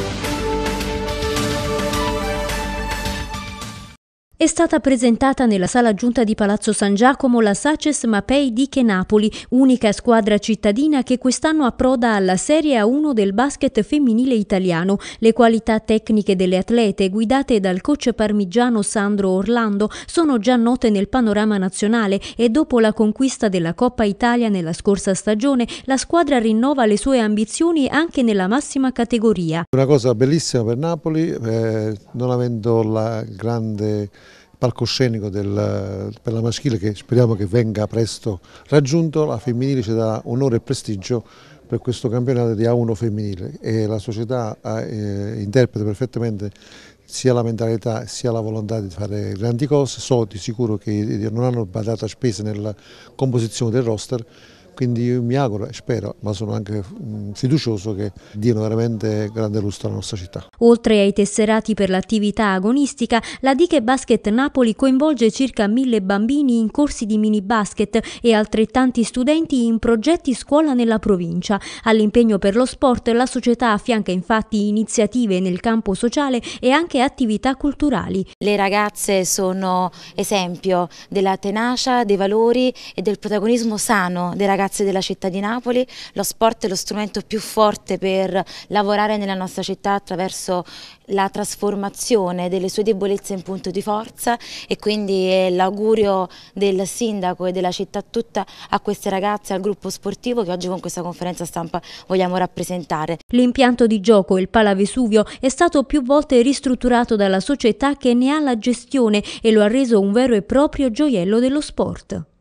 Thank you. È stata presentata nella sala giunta di Palazzo San Giacomo la Saces Mapei di Che Napoli, unica squadra cittadina che quest'anno approda alla Serie A1 del basket femminile italiano. Le qualità tecniche delle atlete, guidate dal coach parmigiano Sandro Orlando, sono già note nel panorama nazionale e dopo la conquista della Coppa Italia nella scorsa stagione, la squadra rinnova le sue ambizioni anche nella massima categoria. Una cosa bellissima per Napoli, eh, non avendo la grande palcoscenico del, per la maschile che speriamo che venga presto raggiunto, la femminile ci dà onore e prestigio per questo campionato di A1 femminile e la società eh, eh interpreta perfettamente sia la mentalità sia la volontà di fare grandi cose, so di sicuro che non hanno badato a spese nella composizione del roster quindi io mi auguro e spero, ma sono anche mm, fiducioso che diano veramente grande lustro alla nostra città. Oltre ai tesserati per l'attività agonistica, la Diche Basket Napoli coinvolge circa mille bambini in corsi di mini basket e altrettanti studenti in progetti scuola nella provincia. All'impegno per lo sport la società affianca infatti iniziative nel campo sociale e anche attività culturali. Le ragazze sono esempio della tenacia, dei valori e del protagonismo sano dei ragazzi ragazzi della città di Napoli, lo sport è lo strumento più forte per lavorare nella nostra città attraverso la trasformazione delle sue debolezze in punto di forza e quindi è eh, l'augurio del sindaco e della città tutta a queste ragazze, al gruppo sportivo che oggi con questa conferenza stampa vogliamo rappresentare. L'impianto di gioco, il Pala Vesuvio, è stato più volte ristrutturato dalla società che ne ha la gestione e lo ha reso un vero e proprio gioiello dello sport.